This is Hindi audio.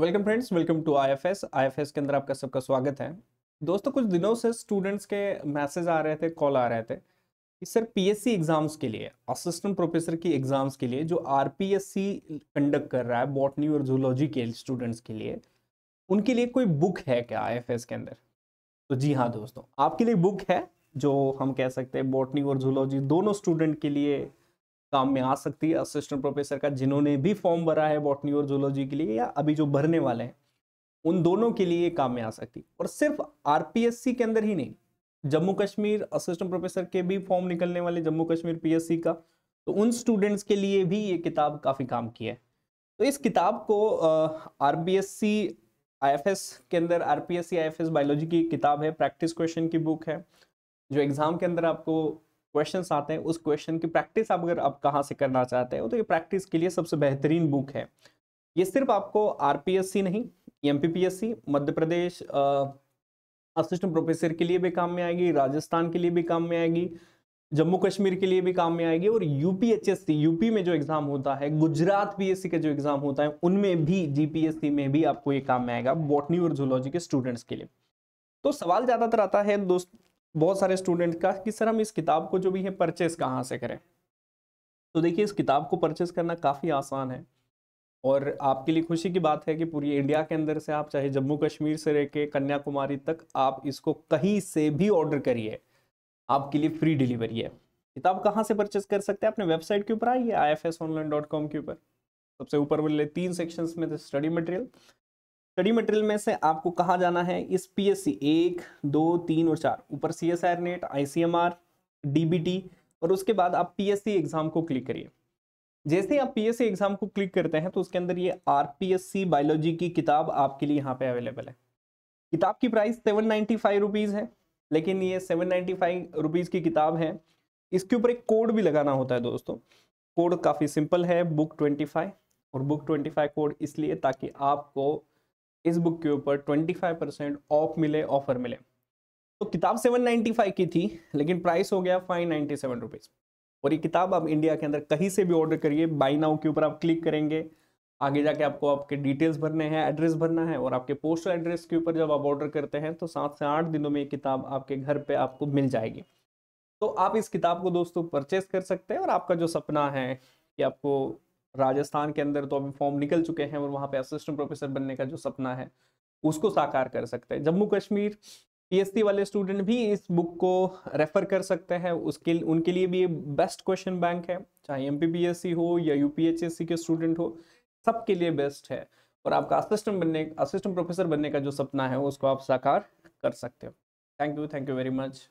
welcome friends welcome to IFS IFS के अंदर आपका सबका स्वागत है दोस्तों कुछ दिनों से स्टूडेंट्स के मैसेज आ रहे थे कॉल आ रहे थे कि सर पीएससी एग्जाम्स के लिए असिस्टेंट प्रोफेसर की एग्जाम्स के लिए जो आरपीएससी कंडक्ट कर रहा है बॉटनी और जूलॉजी के स्टूडेंट्स के लिए उनके लिए कोई बुक है क्या आई के अंदर तो जी हाँ दोस्तों आपके लिए बुक है जो हम कह सकते हैं बॉटनी और जूलॉजी दोनों स्टूडेंट के लिए काम में आ सकती है असिस्टेंट प्रोफेसर का जिन्होंने भी फॉर्म भरा है बॉटनी और जूलॉजी के लिए या अभी जो भरने वाले हैं उन दोनों के लिए काम में आ सकती और सिर्फ आरपीएससी के अंदर ही नहीं जम्मू कश्मीर असिस्टेंट प्रोफेसर के भी फॉर्म निकलने वाले जम्मू कश्मीर पीएससी का तो उन स्टूडेंट्स के लिए भी ये किताब काफ़ी काम की है तो इस किताब को R B S C I F S के अंदर R P S C I F S biology की किताब है प्रैक्टिस क्वेश्चन की बुक है जो एग्ज़ाम के अंदर आपको क्वेश्चन आते हैं उस क्वेश्चन की प्रैक्टिस आप अगर आप कहाँ से करना चाहते हैं तो ये प्रैक्टिस के लिए सबसे बेहतरीन बुक है ये सिर्फ आपको आर नहीं M Madhya Pradesh assistant professor के लिए भी काम में आएगी राजस्थान के लिए भी काम में आएगी जम्मू कश्मीर के लिए भी काम में आएगी और यूपीएचएससी यूपी में जो एग्जाम होता है गुजरात पीएससी का जो एग्जाम होता है उनमें भी जीपीएससी में भी आपको ये काम में आएगा बॉटनी और जूलॉजी के स्टूडेंट्स के लिए तो सवाल ज्यादातर आता है दोस्त बहुत सारे स्टूडेंट का कि सर हम इस किताब को जो भी है परचेस कहाँ से करें तो देखिए इस किताब को परचेस करना काफ़ी आसान है और आपके लिए खुशी की बात है कि पूरी इंडिया के अंदर से आप चाहे जम्मू कश्मीर से लेके कन्याकुमारी तक आप इसको कहीं से भी ऑर्डर करिए आपके लिए फ्री डिलीवरी है किताब कहाँ से परचेस कर सकते हैं अपने वेबसाइट के ऊपर आइए आई के ऊपर सबसे ऊपर बोले तीन सेक्शंस में स्टडी मटेरियल स्टडी मटेरियल में से आपको कहा जाना है इस पीएससी एक दो तीन और चार ऊपर C S I NET I C M R D B T और उसके बाद आप पीएससी एग्जाम को क्लिक करिए जैसे ही आप पीएससी एग्जाम को क्लिक करते हैं तो उसके अंदर ये R P S C biology की किताब आपके लिए यहाँ पे अवेलेबल है किताब की price seven ninety five rupees है लेकिन ये सेवन नाइन्टी फाइव रुपीज़ की किताब है इसके ऊपर एक कोड भी लगाना होता है दोस्तों कोड काफ़ी सिंपल है बुक ट्वेंटी फाइव और बुक ट्वेंटी फाइव कोड इसलिए ताकि आपको इस बुक के ऊपर 25 परसेंट ऑफ मिले ऑफर मिले तो किताब 795 की थी लेकिन प्राइस हो गया फाइव नाइन्टी सेवन रुपीज़ और ये किताब आप इंडिया के अंदर कहीं से भी ऑर्डर करिए बाई नाउ के ऊपर आप क्लिक करेंगे आगे जाके आपको आपके डिटेल्स भरने हैं एड्रेस भरना है और आपके पोस्टल एड्रेस के ऊपर जब आप ऑर्डर करते हैं तो सात से आठ दिनों में ये किताब आपके घर पे आपको मिल जाएगी तो आप इस किताब को दोस्तों परचेस कर सकते हैं और आपका जो सपना है कि आपको राजस्थान के अंदर तो अभी फॉर्म निकल चुके हैं और वहाँ पे असिस्टेंट प्रोफेसर बनने का जो सपना है उसको साकार कर सकते हैं जम्मू कश्मीर पीएससी वाले स्टूडेंट भी इस बुक को रेफर कर सकते हैं उसके उनके लिए भी ये बेस्ट क्वेश्चन बैंक है चाहे एम हो या यू के स्टूडेंट हो सबके लिए बेस्ट है और आपका असिस्टेंट बनने असिस्टेंट प्रोफेसर बनने का जो सपना है उसको आप साकार कर सकते हो thank you thank you very much